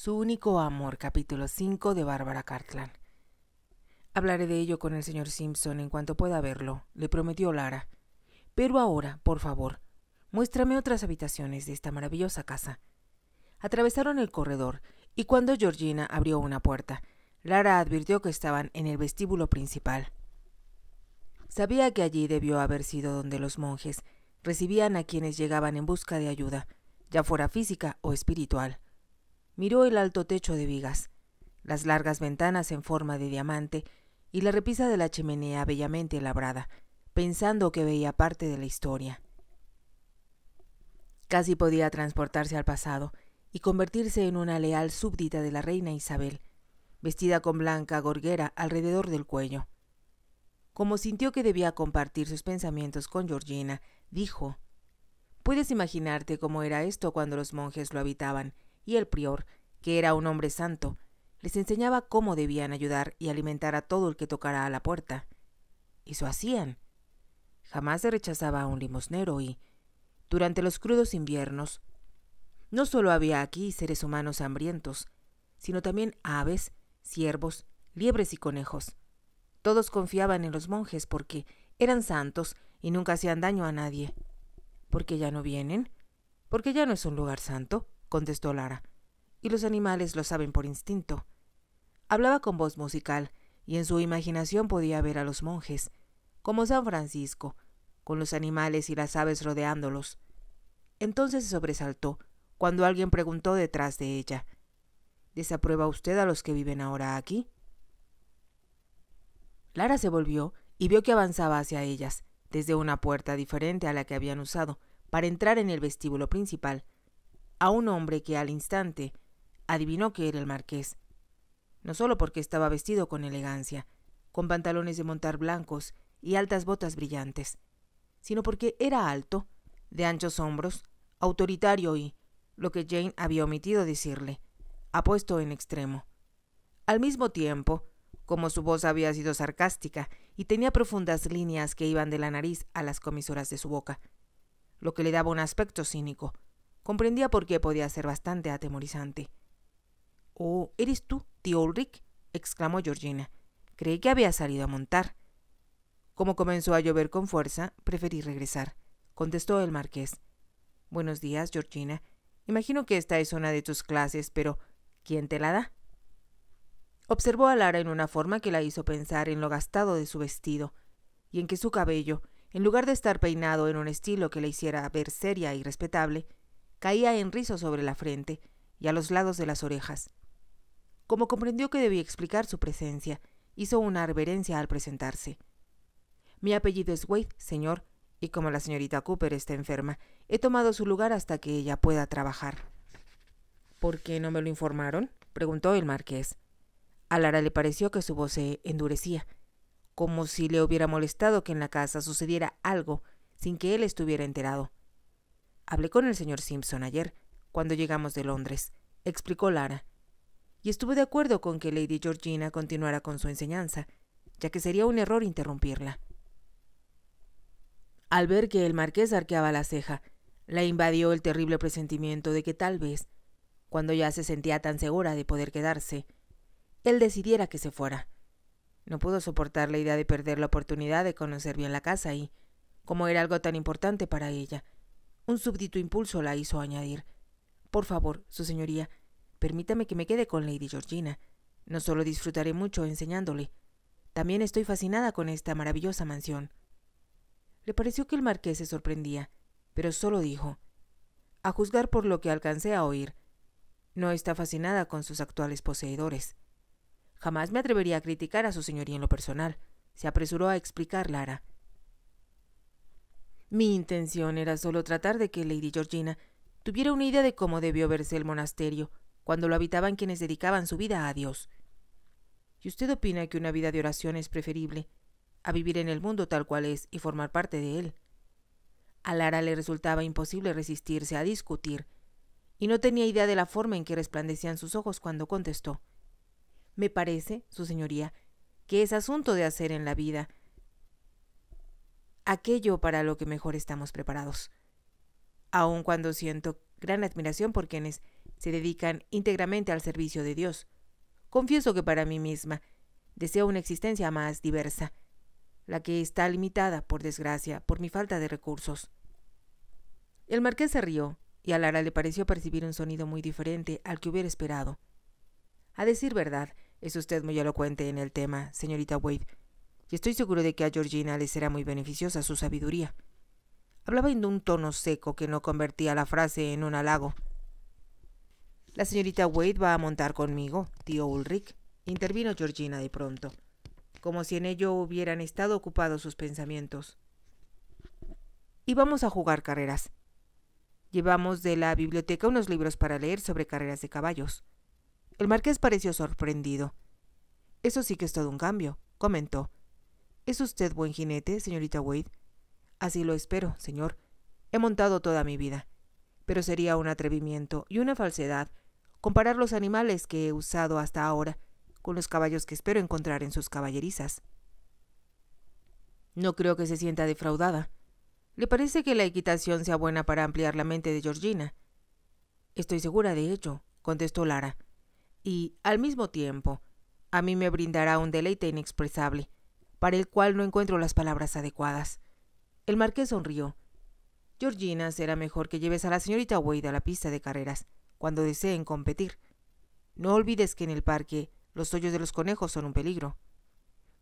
Su único amor, capítulo 5 de Bárbara Cartland. Hablaré de ello con el señor Simpson en cuanto pueda verlo, le prometió Lara. Pero ahora, por favor, muéstrame otras habitaciones de esta maravillosa casa. Atravesaron el corredor, y cuando Georgina abrió una puerta, Lara advirtió que estaban en el vestíbulo principal. Sabía que allí debió haber sido donde los monjes recibían a quienes llegaban en busca de ayuda, ya fuera física o espiritual miró el alto techo de vigas, las largas ventanas en forma de diamante y la repisa de la chimenea bellamente labrada, pensando que veía parte de la historia. Casi podía transportarse al pasado y convertirse en una leal súbdita de la reina Isabel, vestida con blanca gorguera alrededor del cuello. Como sintió que debía compartir sus pensamientos con Georgina, dijo Puedes imaginarte cómo era esto cuando los monjes lo habitaban y el prior, que era un hombre santo, les enseñaba cómo debían ayudar y alimentar a todo el que tocara a la puerta. Y eso hacían. Jamás se rechazaba a un limosnero y, durante los crudos inviernos, no solo había aquí seres humanos hambrientos, sino también aves, ciervos, liebres y conejos. Todos confiaban en los monjes porque eran santos y nunca hacían daño a nadie. ¿Por qué ya no vienen? ¿Por qué ya no es un lugar santo? contestó Lara. Y los animales lo saben por instinto. Hablaba con voz musical, y en su imaginación podía ver a los monjes, como San Francisco, con los animales y las aves rodeándolos. Entonces se sobresaltó cuando alguien preguntó detrás de ella, ¿Desaprueba usted a los que viven ahora aquí? Lara se volvió y vio que avanzaba hacia ellas, desde una puerta diferente a la que habían usado, para entrar en el vestíbulo principal a un hombre que al instante adivinó que era el marqués, no solo porque estaba vestido con elegancia, con pantalones de montar blancos y altas botas brillantes, sino porque era alto, de anchos hombros, autoritario y, lo que Jane había omitido decirle, apuesto en extremo. Al mismo tiempo, como su voz había sido sarcástica y tenía profundas líneas que iban de la nariz a las comisuras de su boca, lo que le daba un aspecto cínico, Comprendía por qué podía ser bastante atemorizante. Oh, ¿eres tú, tío Ulrich? exclamó Georgina. Creí que había salido a montar. Como comenzó a llover con fuerza, preferí regresar, contestó el marqués. Buenos días, Georgina. Imagino que esta es una de tus clases, pero ¿quién te la da? Observó a Lara en una forma que la hizo pensar en lo gastado de su vestido, y en que su cabello, en lugar de estar peinado en un estilo que le hiciera ver seria y respetable, caía en rizos sobre la frente y a los lados de las orejas. Como comprendió que debía explicar su presencia, hizo una reverencia al presentarse. Mi apellido es Wade, señor, y como la señorita Cooper está enferma, he tomado su lugar hasta que ella pueda trabajar. ¿Por qué no me lo informaron? preguntó el marqués. A Lara le pareció que su voz se endurecía, como si le hubiera molestado que en la casa sucediera algo sin que él estuviera enterado. Hablé con el señor Simpson ayer, cuando llegamos de Londres, explicó Lara, y estuve de acuerdo con que Lady Georgina continuara con su enseñanza, ya que sería un error interrumpirla. Al ver que el marqués arqueaba la ceja, la invadió el terrible presentimiento de que tal vez, cuando ya se sentía tan segura de poder quedarse, él decidiera que se fuera. No pudo soportar la idea de perder la oportunidad de conocer bien la casa y, como era algo tan importante para ella, un súbdito impulso la hizo añadir. Por favor, su señoría, permítame que me quede con Lady Georgina. No solo disfrutaré mucho enseñándole, también estoy fascinada con esta maravillosa mansión. Le pareció que el marqués se sorprendía, pero solo dijo, a juzgar por lo que alcancé a oír, no está fascinada con sus actuales poseedores. Jamás me atrevería a criticar a su señoría en lo personal, se apresuró a explicar Lara. Mi intención era solo tratar de que Lady Georgina tuviera una idea de cómo debió verse el monasterio cuando lo habitaban quienes dedicaban su vida a Dios. ¿Y usted opina que una vida de oración es preferible a vivir en el mundo tal cual es y formar parte de él? A Lara le resultaba imposible resistirse a discutir, y no tenía idea de la forma en que resplandecían sus ojos cuando contestó. Me parece, su señoría, que es asunto de hacer en la vida aquello para lo que mejor estamos preparados. Aun cuando siento gran admiración por quienes se dedican íntegramente al servicio de Dios, confieso que para mí misma deseo una existencia más diversa, la que está limitada, por desgracia, por mi falta de recursos. El marqués se rió, y a Lara le pareció percibir un sonido muy diferente al que hubiera esperado. A decir verdad, es usted muy elocuente en el tema, señorita Wade, y estoy seguro de que a Georgina le será muy beneficiosa su sabiduría. Hablaba en un tono seco que no convertía la frase en un halago. La señorita Wade va a montar conmigo, tío Ulrich, intervino Georgina de pronto, como si en ello hubieran estado ocupados sus pensamientos. Y vamos a jugar carreras. Llevamos de la biblioteca unos libros para leer sobre carreras de caballos. El marqués pareció sorprendido. Eso sí que es todo un cambio, comentó ¿Es usted buen jinete, señorita Wade? Así lo espero, señor. He montado toda mi vida. Pero sería un atrevimiento y una falsedad comparar los animales que he usado hasta ahora con los caballos que espero encontrar en sus caballerizas. No creo que se sienta defraudada. Le parece que la equitación sea buena para ampliar la mente de Georgina. Estoy segura de ello, contestó Lara. Y, al mismo tiempo, a mí me brindará un deleite inexpresable para el cual no encuentro las palabras adecuadas. El marqués sonrió. Georgina, será mejor que lleves a la señorita Wade a la pista de carreras, cuando deseen competir. No olvides que en el parque los hoyos de los conejos son un peligro.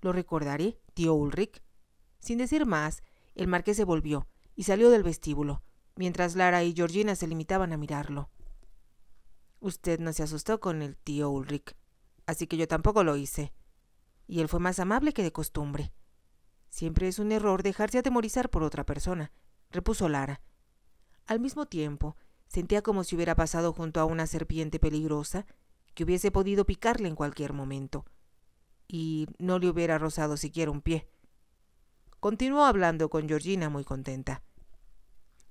Lo recordaré, tío Ulrich. Sin decir más, el marqués se volvió y salió del vestíbulo, mientras Lara y Georgina se limitaban a mirarlo. Usted no se asustó con el tío Ulrich, así que yo tampoco lo hice, y él fue más amable que de costumbre. Siempre es un error dejarse atemorizar por otra persona, repuso Lara. Al mismo tiempo, sentía como si hubiera pasado junto a una serpiente peligrosa que hubiese podido picarle en cualquier momento, y no le hubiera rozado siquiera un pie. Continuó hablando con Georgina muy contenta.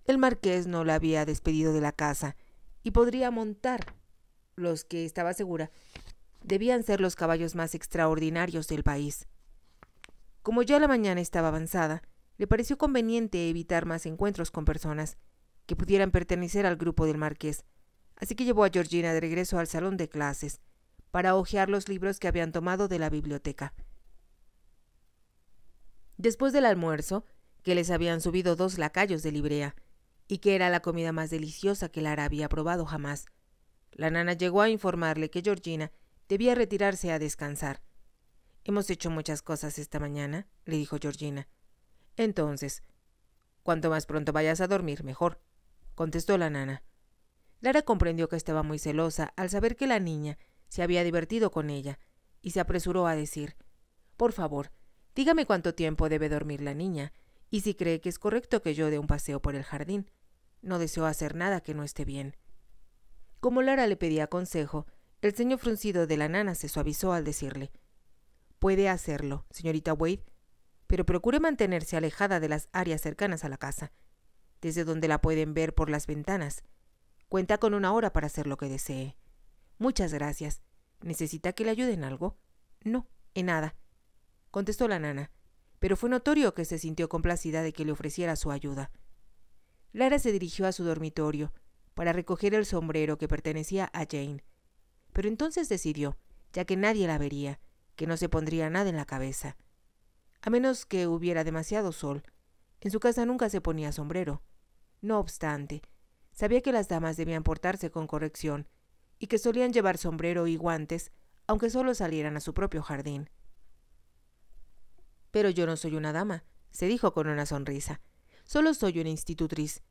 El marqués no la había despedido de la casa y podría montar los que, estaba segura, debían ser los caballos más extraordinarios del país. Como ya la mañana estaba avanzada, le pareció conveniente evitar más encuentros con personas que pudieran pertenecer al grupo del marqués, así que llevó a Georgina de regreso al salón de clases para hojear los libros que habían tomado de la biblioteca. Después del almuerzo, que les habían subido dos lacayos de librea, y que era la comida más deliciosa que Lara había probado jamás, la nana llegó a informarle que Georgina Debía retirarse a descansar. Hemos hecho muchas cosas esta mañana, le dijo Georgina. Entonces, cuanto más pronto vayas a dormir, mejor, contestó la nana. Lara comprendió que estaba muy celosa al saber que la niña se había divertido con ella, y se apresuró a decir Por favor, dígame cuánto tiempo debe dormir la niña, y si cree que es correcto que yo dé un paseo por el jardín. No deseo hacer nada que no esté bien. Como Lara le pedía consejo, el ceño fruncido de la nana se suavizó al decirle Puede hacerlo, señorita Wade, pero procure mantenerse alejada de las áreas cercanas a la casa, desde donde la pueden ver por las ventanas. Cuenta con una hora para hacer lo que desee. Muchas gracias. ¿Necesita que le ayude en algo? No, en nada, contestó la nana, pero fue notorio que se sintió complacida de que le ofreciera su ayuda. Lara se dirigió a su dormitorio para recoger el sombrero que pertenecía a Jane pero entonces decidió, ya que nadie la vería, que no se pondría nada en la cabeza, a menos que hubiera demasiado sol. En su casa nunca se ponía sombrero. No obstante, sabía que las damas debían portarse con corrección y que solían llevar sombrero y guantes, aunque solo salieran a su propio jardín. Pero yo no soy una dama, se dijo con una sonrisa. Solo soy una institutriz.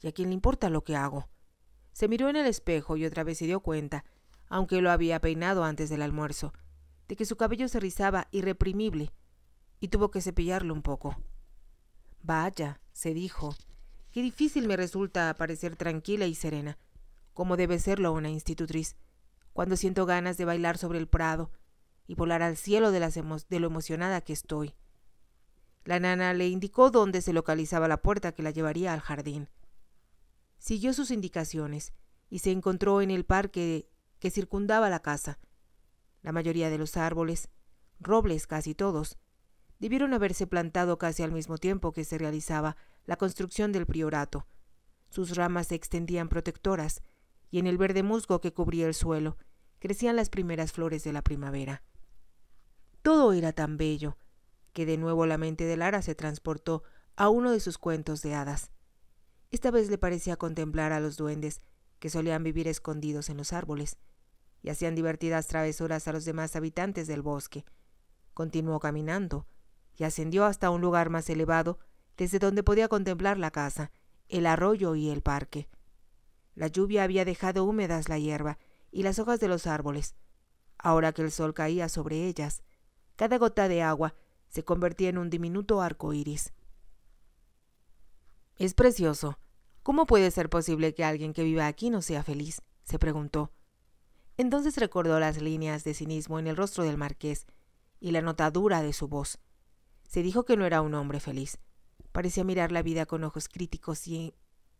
¿Y a quién le importa lo que hago? Se miró en el espejo y otra vez se dio cuenta aunque lo había peinado antes del almuerzo, de que su cabello se rizaba irreprimible, y tuvo que cepillarlo un poco. Vaya, se dijo, qué difícil me resulta parecer tranquila y serena, como debe serlo una institutriz, cuando siento ganas de bailar sobre el prado y volar al cielo de, de lo emocionada que estoy. La nana le indicó dónde se localizaba la puerta que la llevaría al jardín. Siguió sus indicaciones y se encontró en el parque que circundaba la casa. La mayoría de los árboles, robles casi todos, debieron haberse plantado casi al mismo tiempo que se realizaba la construcción del priorato. Sus ramas se extendían protectoras, y en el verde musgo que cubría el suelo crecían las primeras flores de la primavera. Todo era tan bello, que de nuevo la mente de Lara se transportó a uno de sus cuentos de hadas. Esta vez le parecía contemplar a los duendes que solían vivir escondidos en los árboles, y hacían divertidas travesuras a los demás habitantes del bosque. Continuó caminando, y ascendió hasta un lugar más elevado, desde donde podía contemplar la casa, el arroyo y el parque. La lluvia había dejado húmedas la hierba y las hojas de los árboles. Ahora que el sol caía sobre ellas, cada gota de agua se convertía en un diminuto arco iris. Es precioso, ¿Cómo puede ser posible que alguien que viva aquí no sea feliz? se preguntó. Entonces recordó las líneas de cinismo en el rostro del marqués y la notadura de su voz. Se dijo que no era un hombre feliz. Parecía mirar la vida con ojos críticos y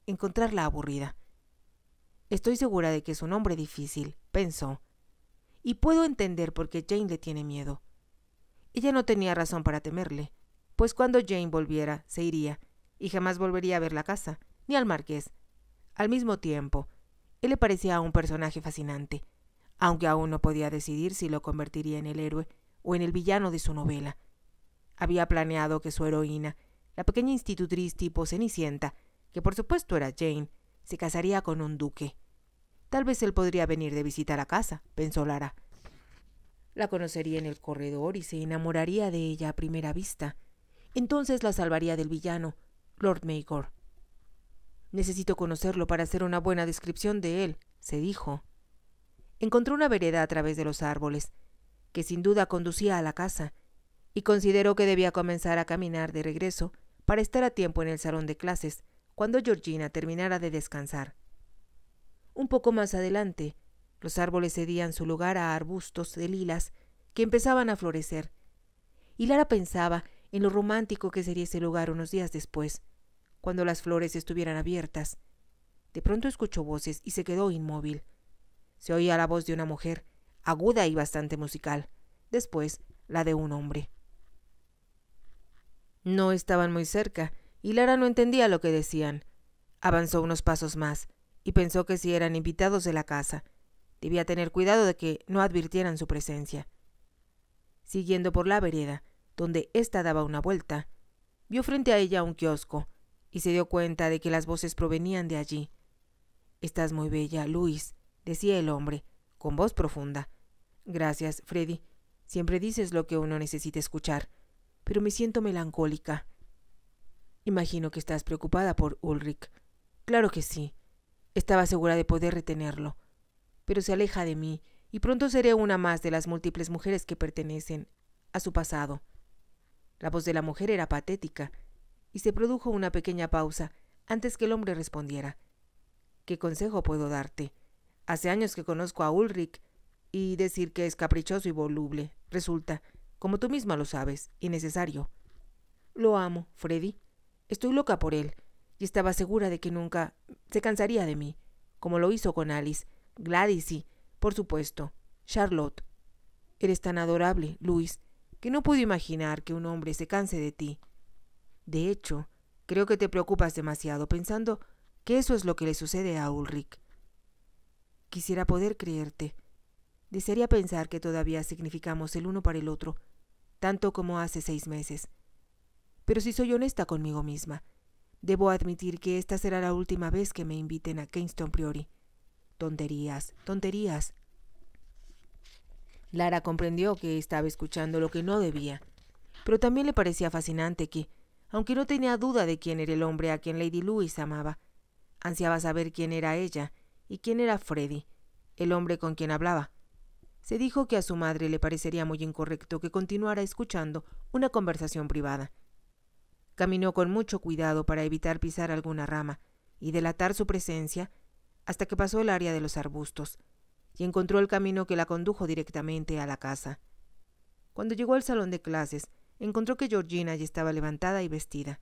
encontrarla aburrida. Estoy segura de que es un hombre difícil, pensó. Y puedo entender por qué Jane le tiene miedo. Ella no tenía razón para temerle, pues cuando Jane volviera, se iría, y jamás volvería a ver la casa ni al marqués. Al mismo tiempo, él le parecía un personaje fascinante, aunque aún no podía decidir si lo convertiría en el héroe o en el villano de su novela. Había planeado que su heroína, la pequeña institutriz tipo Cenicienta, que por supuesto era Jane, se casaría con un duque. Tal vez él podría venir de visita a casa, pensó Lara. La conocería en el corredor y se enamoraría de ella a primera vista. Entonces la salvaría del villano, Lord Mayor. Necesito conocerlo para hacer una buena descripción de él, se dijo. Encontró una vereda a través de los árboles, que sin duda conducía a la casa, y consideró que debía comenzar a caminar de regreso para estar a tiempo en el salón de clases cuando Georgina terminara de descansar. Un poco más adelante, los árboles cedían su lugar a arbustos de lilas que empezaban a florecer, y Lara pensaba en lo romántico que sería ese lugar unos días después, cuando las flores estuvieran abiertas. De pronto escuchó voces y se quedó inmóvil. Se oía la voz de una mujer, aguda y bastante musical, después la de un hombre. No estaban muy cerca, y Lara no entendía lo que decían. Avanzó unos pasos más, y pensó que si eran invitados de la casa, debía tener cuidado de que no advirtieran su presencia. Siguiendo por la vereda, donde ésta daba una vuelta, vio frente a ella un kiosco, y se dio cuenta de que las voces provenían de allí. Estás muy bella, Luis, decía el hombre, con voz profunda. Gracias, Freddy. Siempre dices lo que uno necesita escuchar, pero me siento melancólica. Imagino que estás preocupada por Ulrich. Claro que sí. Estaba segura de poder retenerlo. Pero se aleja de mí, y pronto seré una más de las múltiples mujeres que pertenecen a su pasado. La voz de la mujer era patética, y se produjo una pequeña pausa antes que el hombre respondiera. ¿Qué consejo puedo darte? Hace años que conozco a Ulrich y decir que es caprichoso y voluble resulta, como tú misma lo sabes, innecesario. Lo amo, Freddy. Estoy loca por él y estaba segura de que nunca se cansaría de mí, como lo hizo con Alice, Gladys y, por supuesto, Charlotte. Eres tan adorable, Luis, que no puedo imaginar que un hombre se canse de ti. De hecho, creo que te preocupas demasiado pensando que eso es lo que le sucede a Ulrich. Quisiera poder creerte. Desearía pensar que todavía significamos el uno para el otro, tanto como hace seis meses. Pero si soy honesta conmigo misma, debo admitir que esta será la última vez que me inviten a Kingston Priory. Tonterías, tonterías. Lara comprendió que estaba escuchando lo que no debía, pero también le parecía fascinante que, aunque no tenía duda de quién era el hombre a quien Lady Louise amaba. Ansiaba saber quién era ella y quién era Freddy, el hombre con quien hablaba. Se dijo que a su madre le parecería muy incorrecto que continuara escuchando una conversación privada. Caminó con mucho cuidado para evitar pisar alguna rama y delatar su presencia hasta que pasó el área de los arbustos y encontró el camino que la condujo directamente a la casa. Cuando llegó al salón de clases, Encontró que Georgina ya estaba levantada y vestida.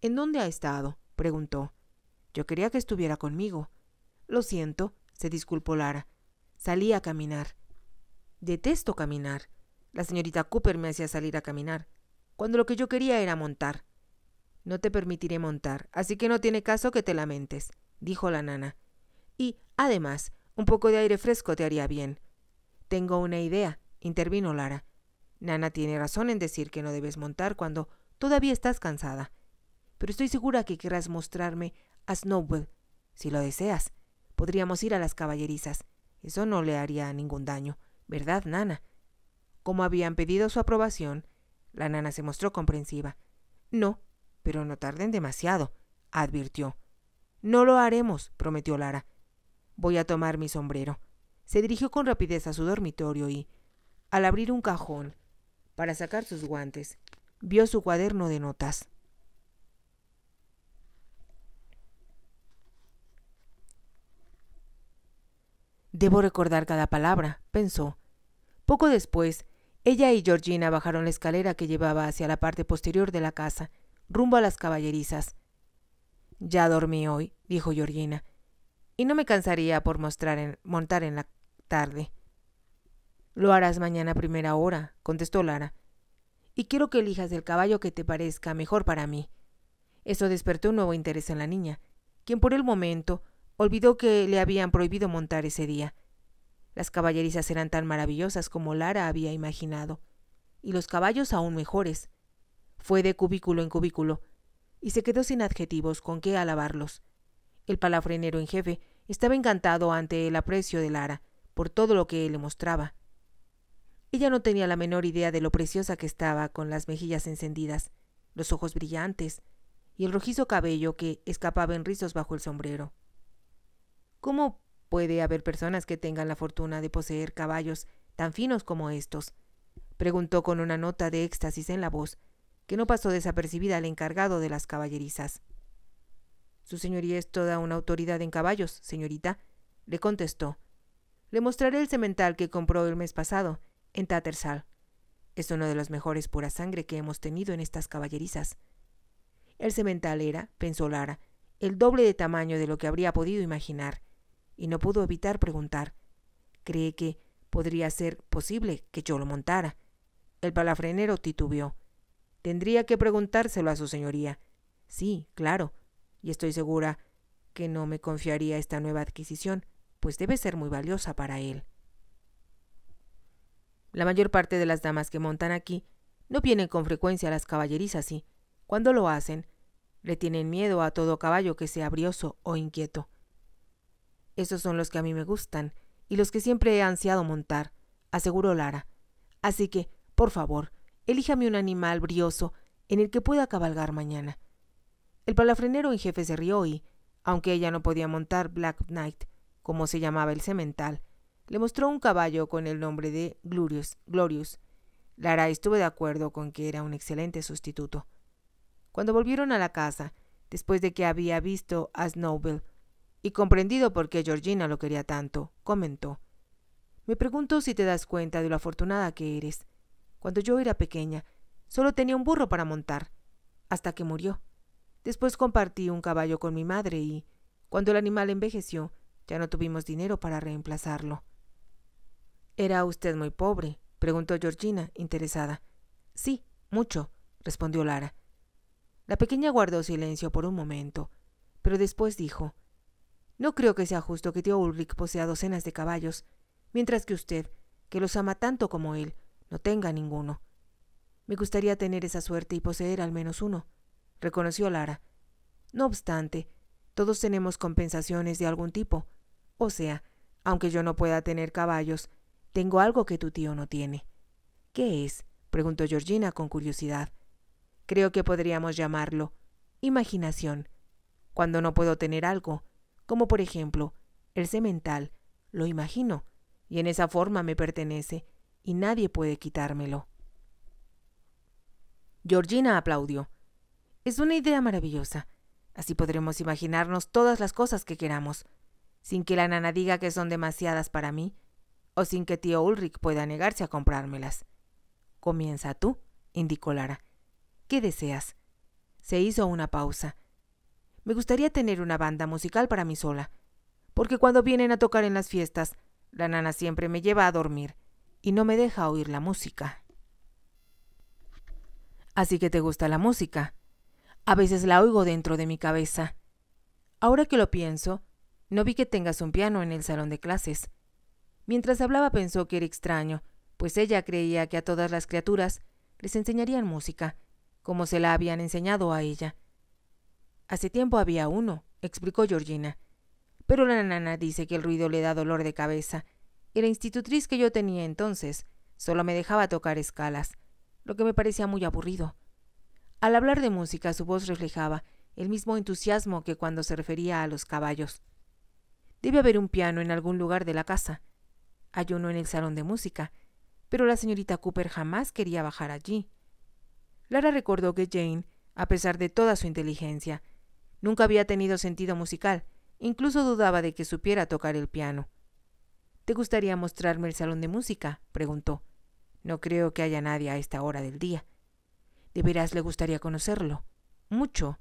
¿En dónde ha estado? preguntó. Yo quería que estuviera conmigo. Lo siento, se disculpó Lara. Salí a caminar. Detesto caminar. La señorita Cooper me hacía salir a caminar, cuando lo que yo quería era montar. No te permitiré montar, así que no tiene caso que te lamentes, dijo la nana. Y, además, un poco de aire fresco te haría bien. Tengo una idea, intervino Lara. Nana tiene razón en decir que no debes montar cuando todavía estás cansada, pero estoy segura que querrás mostrarme a Snowball. Si lo deseas, podríamos ir a las caballerizas. Eso no le haría ningún daño, ¿verdad, Nana? Como habían pedido su aprobación, la nana se mostró comprensiva. No, pero no tarden demasiado, advirtió. No lo haremos, prometió Lara. Voy a tomar mi sombrero. Se dirigió con rapidez a su dormitorio y, al abrir un cajón, para sacar sus guantes. Vio su cuaderno de notas. Debo recordar cada palabra, pensó. Poco después, ella y Georgina bajaron la escalera que llevaba hacia la parte posterior de la casa, rumbo a las caballerizas. Ya dormí hoy, dijo Georgina, y no me cansaría por mostrar en, montar en la tarde. Lo harás mañana a primera hora, contestó Lara. Y quiero que elijas el caballo que te parezca mejor para mí. Eso despertó un nuevo interés en la niña, quien por el momento olvidó que le habían prohibido montar ese día. Las caballerizas eran tan maravillosas como Lara había imaginado, y los caballos aún mejores. Fue de cubículo en cubículo, y se quedó sin adjetivos con qué alabarlos. El palafrenero en jefe estaba encantado ante el aprecio de Lara por todo lo que le mostraba. Ella no tenía la menor idea de lo preciosa que estaba con las mejillas encendidas, los ojos brillantes y el rojizo cabello que escapaba en rizos bajo el sombrero. ¿Cómo puede haber personas que tengan la fortuna de poseer caballos tan finos como estos? preguntó con una nota de éxtasis en la voz, que no pasó desapercibida al encargado de las caballerizas. Su señoría es toda una autoridad en caballos, señorita, le contestó. Le mostraré el cemental que compró el mes pasado en Tattersall. Es uno de los mejores pura sangre que hemos tenido en estas caballerizas. El cemental era, pensó Lara, el doble de tamaño de lo que habría podido imaginar, y no pudo evitar preguntar. ¿Cree que podría ser posible que yo lo montara? El palafrenero titubeó. Tendría que preguntárselo a su señoría. Sí, claro, y estoy segura que no me confiaría esta nueva adquisición, pues debe ser muy valiosa para él. La mayor parte de las damas que montan aquí no vienen con frecuencia a las caballerizas y, cuando lo hacen, le tienen miedo a todo caballo que sea brioso o inquieto. Esos son los que a mí me gustan y los que siempre he ansiado montar, aseguró Lara. Así que, por favor, elíjame un animal brioso en el que pueda cabalgar mañana. El palafrenero en jefe se rió y, aunque ella no podía montar Black Knight, como se llamaba el semental, le mostró un caballo con el nombre de Glorious. Glorious. Lara estuvo de acuerdo con que era un excelente sustituto. Cuando volvieron a la casa, después de que había visto a Snowbell y comprendido por qué Georgina lo quería tanto, comentó: Me pregunto si te das cuenta de lo afortunada que eres. Cuando yo era pequeña, solo tenía un burro para montar, hasta que murió. Después compartí un caballo con mi madre y, cuando el animal envejeció, ya no tuvimos dinero para reemplazarlo. ¿Era usted muy pobre? preguntó Georgina, interesada. Sí, mucho, respondió Lara. La pequeña guardó silencio por un momento, pero después dijo No creo que sea justo que tío Ulrich posea docenas de caballos, mientras que usted, que los ama tanto como él, no tenga ninguno. Me gustaría tener esa suerte y poseer al menos uno, reconoció Lara. No obstante, todos tenemos compensaciones de algún tipo, o sea, aunque yo no pueda tener caballos, tengo algo que tu tío no tiene. ¿Qué es? preguntó Georgina con curiosidad. Creo que podríamos llamarlo imaginación. Cuando no puedo tener algo, como por ejemplo el semental, lo imagino, y en esa forma me pertenece, y nadie puede quitármelo. Georgina aplaudió. Es una idea maravillosa. Así podremos imaginarnos todas las cosas que queramos, sin que la nana diga que son demasiadas para mí o sin que tío Ulrich pueda negarse a comprármelas. Comienza tú, indicó Lara. ¿Qué deseas? Se hizo una pausa. Me gustaría tener una banda musical para mí sola, porque cuando vienen a tocar en las fiestas, la nana siempre me lleva a dormir y no me deja oír la música. Así que te gusta la música. A veces la oigo dentro de mi cabeza. Ahora que lo pienso, no vi que tengas un piano en el salón de clases. Mientras hablaba pensó que era extraño, pues ella creía que a todas las criaturas les enseñarían música, como se la habían enseñado a ella. Hace tiempo había uno, explicó Georgina. Pero la nana dice que el ruido le da dolor de cabeza, y la institutriz que yo tenía entonces solo me dejaba tocar escalas, lo que me parecía muy aburrido. Al hablar de música su voz reflejaba el mismo entusiasmo que cuando se refería a los caballos. Debe haber un piano en algún lugar de la casa, ayuno en el salón de música, pero la señorita Cooper jamás quería bajar allí. Lara recordó que Jane, a pesar de toda su inteligencia, nunca había tenido sentido musical, incluso dudaba de que supiera tocar el piano. ¿Te gustaría mostrarme el salón de música? preguntó. No creo que haya nadie a esta hora del día. De veras le gustaría conocerlo. Mucho.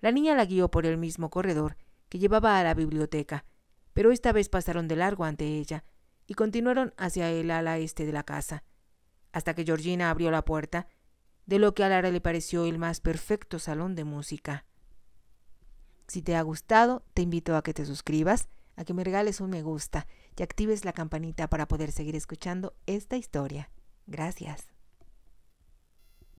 La niña la guió por el mismo corredor que llevaba a la biblioteca, pero esta vez pasaron de largo ante ella, y continuaron hacia el ala este de la casa, hasta que Georgina abrió la puerta de lo que a Lara le pareció el más perfecto salón de música. Si te ha gustado, te invito a que te suscribas, a que me regales un me gusta y actives la campanita para poder seguir escuchando esta historia. Gracias.